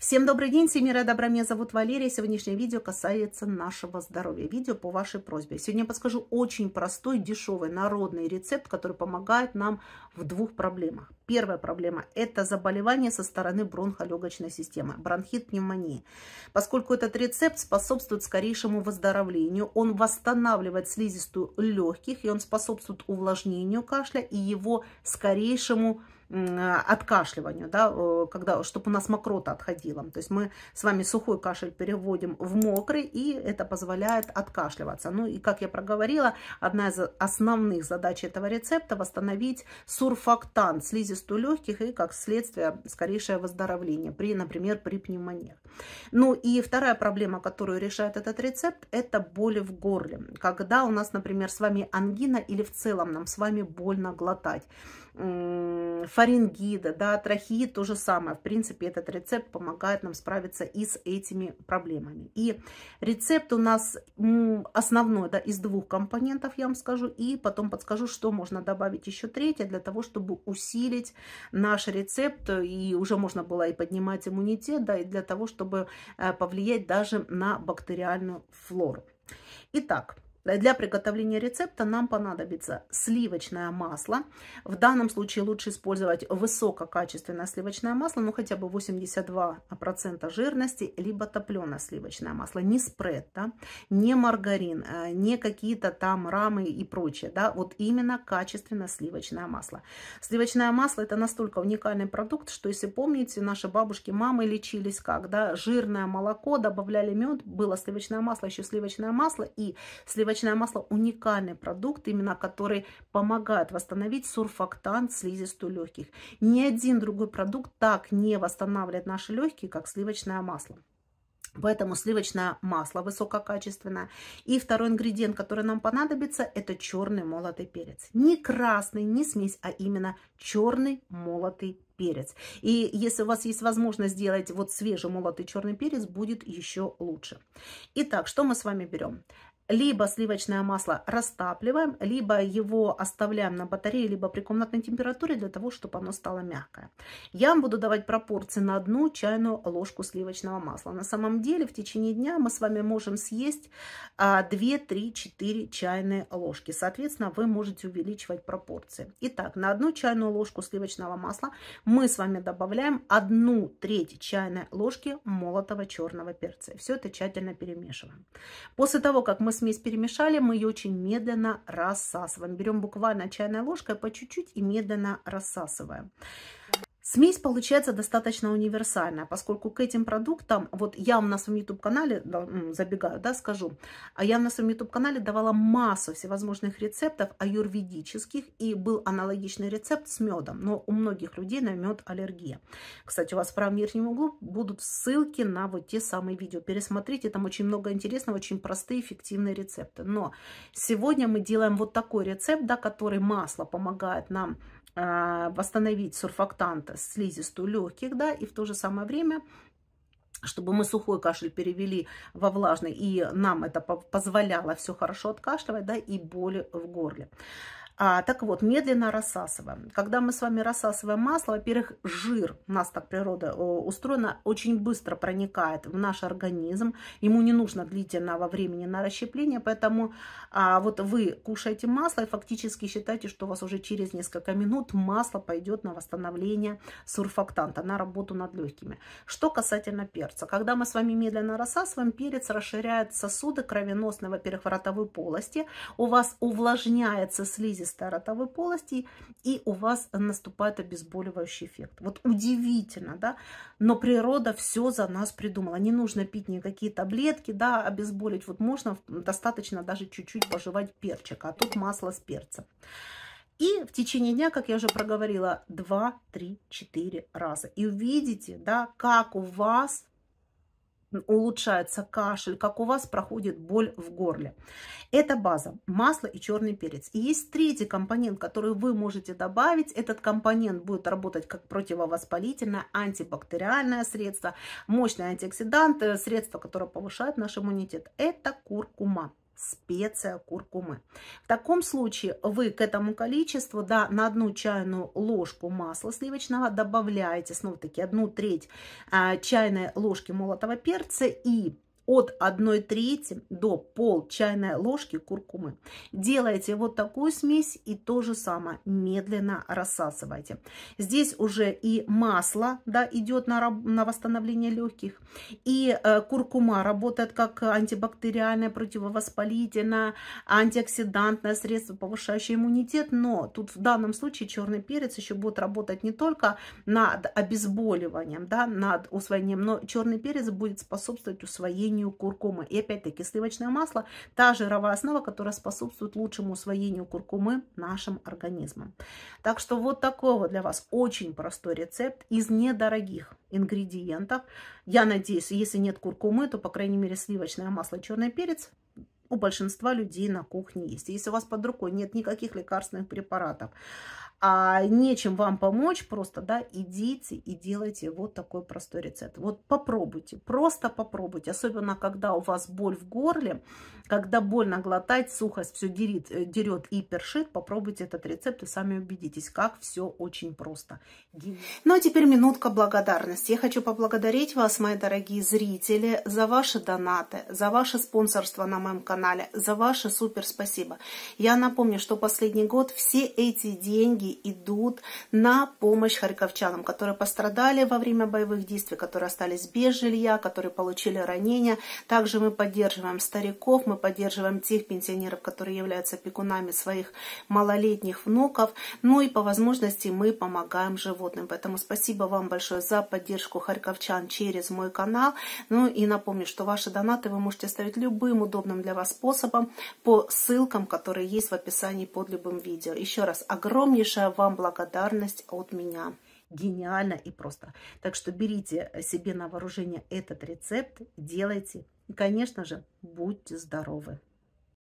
Всем добрый день, всем мира добра, меня зовут Валерия. Сегодняшнее видео касается нашего здоровья. Видео по вашей просьбе. Сегодня я подскажу очень простой, дешевый, народный рецепт, который помогает нам в двух проблемах. Первая проблема – это заболевание со стороны бронхолегочной системы, бронхит, пневмония. Поскольку этот рецепт способствует скорейшему выздоровлению, он восстанавливает слизистую легких, и он способствует увлажнению кашля и его скорейшему Э, откашливанию, да, э, когда, чтобы у нас мокрота отходила. То есть мы с вами сухой кашель переводим в мокрый, и это позволяет откашливаться. Ну и, как я проговорила, одна из основных задач этого рецепта восстановить сурфактант, слизистую легких и, как следствие, скорейшее выздоровление, при, например, при пневмониях. Ну и вторая проблема, которую решает этот рецепт, это боли в горле. Когда у нас, например, с вами ангина или в целом нам с вами больно глотать фарингида, да, трахеи, то же самое. В принципе, этот рецепт помогает нам справиться и с этими проблемами. И рецепт у нас основной, да, из двух компонентов, я вам скажу, и потом подскажу, что можно добавить еще третье для того, чтобы усилить наш рецепт, и уже можно было и поднимать иммунитет, да, и для того, чтобы э, повлиять даже на бактериальную флору. Итак, Э, для приготовления рецепта нам понадобится сливочное масло. В данном случае лучше использовать высококачественное сливочное масло, ну хотя бы 82% жирности, либо топленое сливочное масло. Не спред, да? не маргарин, э, не какие-то там рамы и прочее. Да? Вот именно качественное сливочное масло. Сливочное масло это настолько уникальный продукт, что если помните, наши бабушки, мамы лечились как, да, жирное молоко, добавляли мед, было сливочное масло, еще сливочное масло и сливочное Сливочное масло – уникальный продукт, именно который помогает восстановить сурфактант слизистую легких. Ни один другой продукт так не восстанавливает наши легкие, как сливочное масло. Поэтому сливочное масло высококачественное. И второй ингредиент, который нам понадобится, это черный молотый перец. Не красный, не смесь, а именно черный молотый перец. И если у вас есть возможность сделать вот свежий молотый черный перец, будет еще лучше. Итак, что мы с вами берем? либо сливочное масло растапливаем, либо его оставляем на батарее, либо при комнатной температуре для того, чтобы оно стало мягкое. Я вам буду давать пропорции на одну чайную ложку сливочного масла. На самом деле в течение дня мы с вами можем съесть 2, 3, 4 чайные ложки. Соответственно, вы можете увеличивать пропорции. Итак, на одну чайную ложку сливочного масла мы с вами добавляем 1 треть чайной ложки молотого черного перца. Все это тщательно перемешиваем. После того, как мы с смесь перемешали, мы ее очень медленно рассасываем. Берем буквально чайной ложкой а по чуть-чуть и медленно рассасываем. Смесь получается достаточно универсальная, поскольку к этим продуктам, вот я вам на своем YouTube-канале, забегаю, да, скажу, а я на своем YouTube-канале давала массу всевозможных рецептов аюрведических, и был аналогичный рецепт с медом, но у многих людей на мед аллергия. Кстати, у вас в правом верхнем углу будут ссылки на вот те самые видео. Пересмотрите, там очень много интересного, очень простые, эффективные рецепты. Но сегодня мы делаем вот такой рецепт, да, который масло помогает нам а, восстановить сурфактанта слизистую легких, да, и в то же самое время чтобы мы сухой кашель перевели во влажный, и нам это позволяло все хорошо откашливать, да, и боли в горле. А, так вот, медленно рассасываем. Когда мы с вами рассасываем масло, во-первых, жир, у нас так природа устроена, очень быстро проникает в наш организм. Ему не нужно длительного времени на расщепление, поэтому а, вот вы кушаете масло и фактически считаете, что у вас уже через несколько минут масло пойдет на восстановление сурфактанта, на работу над легкими. Что касательно перца. Когда мы с вами медленно рассасываем, перец расширяет сосуды кровеносные, во-первых, в ротовой полости. У вас увлажняется слизистая слизистой ротовой полости, и у вас наступает обезболивающий эффект. Вот удивительно, да? Но природа все за нас придумала. Не нужно пить никакие таблетки, да, обезболить. Вот можно, достаточно даже чуть-чуть пожевать перчик, а тут масло с перцем. И в течение дня, как я уже проговорила, 2, 3, 4 раза. И увидите, да, как у вас улучшается кашель, как у вас проходит боль в горле. Это база, масло и черный перец. И есть третий компонент, который вы можете добавить. Этот компонент будет работать как противовоспалительное, антибактериальное средство, мощный антиоксидант, средство, которое повышает наш иммунитет. Это куркума специя куркумы. В таком случае вы к этому количеству да, на одну чайную ложку масла сливочного добавляете снова-таки одну треть а, чайной ложки молотого перца и от 1 трети до пол чайной ложки куркумы. Делайте вот такую смесь и то же самое медленно рассасывайте. Здесь уже и масло да, идет на, на восстановление легких, и э, куркума работает как антибактериальное, противовоспалительное, антиоксидантное средство, повышающее иммунитет, но тут в данном случае черный перец еще будет работать не только над обезболиванием, да, над усвоением, но черный перец будет способствовать усвоению усвоению куркумы. И опять-таки сливочное масло – та жировая основа, которая способствует лучшему усвоению куркумы нашим организмом. Так что вот такого для вас очень простой рецепт из недорогих ингредиентов. Я надеюсь, если нет куркумы, то, по крайней мере, сливочное масло, черный перец у большинства людей на кухне есть. Если у вас под рукой нет никаких лекарственных препаратов, а нечем вам помочь, просто, да, идите и делайте вот такой простой рецепт. Вот попробуйте, просто попробуйте, особенно когда у вас боль в горле, когда больно глотать, сухость все дерет, э, дерет и першит, попробуйте этот рецепт и сами убедитесь, как все очень просто. Ну а теперь минутка благодарности. Я хочу поблагодарить вас, мои дорогие зрители, за ваши донаты, за ваше спонсорство на моем канале, за ваше супер спасибо. Я напомню, что последний год все эти деньги они идут на помощь харьковчанам, которые пострадали во время боевых действий, которые остались без жилья, которые получили ранения. Также мы поддерживаем стариков, мы поддерживаем тех пенсионеров, которые являются пекунами своих малолетних внуков. Ну и по возможности мы помогаем животным. Поэтому спасибо вам большое за поддержку харьковчан через мой канал. Ну и напомню, что ваши донаты вы можете ставить любым удобным для вас способом по ссылкам, которые есть в описании под любым видео. Еще раз огромнейшее большая вам благодарность от меня. Гениально и просто. Так что берите себе на вооружение этот рецепт, делайте. И, конечно же, будьте здоровы.